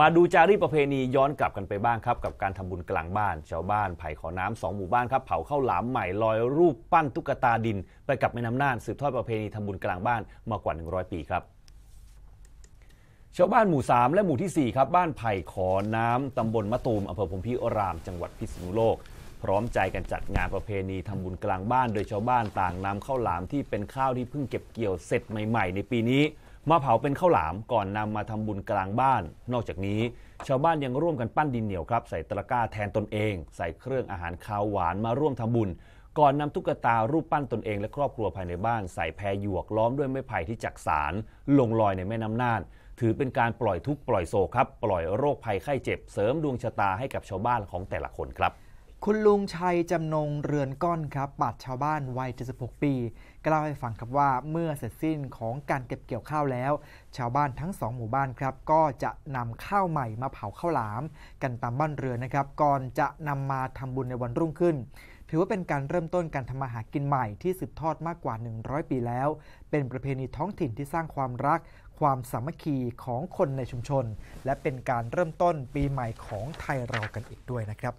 มาดูจารีประเพณีย้อนกลับกันไปบ้างครับ กับการทำบุญกลางบ้าน ชาวบ้านไผ่ขอน้ำสองหมู่บ้านครับเผาข้าวหลามใหม่ลอย รูปปั้นตุ๊กตาดิน ไปกับแม่น้ำน่านสืบทอดประเพณีทำบุญกลางบ้านมากว่า 100 ปีครับ ชาวบ้านหมู่3และหมู่ที่ 4 ครับ บ้านไผ่ขอน้ำตำบลมะตูมอำเภอพรมพิรามจังหวัดพิษณุโลก พร้อมใจกันจัดงานประเพณีทำบุญกลางบ้าน โดยชาวบ้านต่างนำข้าวหลามที่เป็นข้าวที่เพิ่งเก็บเกี่ยวเสร็จใหม่ ๆในปีนี้มาเผาเป็นข้าวหลามก่อนนำมาทำบุญกลางบ้าน นอกจากนี้ ชาวบ้านยังร่วมกันปั้นดินเหนียวครับ ใส่ตะกร้าแทนตนเอง ใส่เครื่องอาหารคาวหวานมาร่วมทำบุญ ก่อนนำตุ๊กตารูปปั้นตนเองและครอบครัวภายในบ้าน ใส่แพรหยวกล้อมด้วยไม้ไผ่ที่จักสารลงลอยในแม่น้ำน่านถือเป็นการปล่อยทุกข์ปล่อยโศกครับ ปล่อยโรคภัยไข้เจ็บ เสริมดวงชะตาให้กับชาวบ้านของแต่ละคนครับคุณลุงชัยจำนงเรือนก้อนครับปัดชาวบ้านวัย76ปีก็เล่าให้ฟังครับว่าเมื่อเสร็จสิ้นของการเก็บเกี่ยวข้าวแล้วชาวบ้านทั้งสองหมู่บ้านครับ ก็จะนำข้าวใหม่มาเผาข้าวหลาม กันตามบ้านเรือนนะครับ ก่อนจะนำมาทำบุญในวันรุ่งขึ้นถือว่าเป็นการเริ่มต้นการทำมาหากินใหม่ที่สืบทอดมากกว่า 100 ปีแล้ว เป็นประเพณีท้องถิ่นที่สร้างความรัก ความสามัคคีของคนในชุมชน และเป็นการเริ่มต้นปีใหม่ของไทยเรากันอีกด้วยนะครับ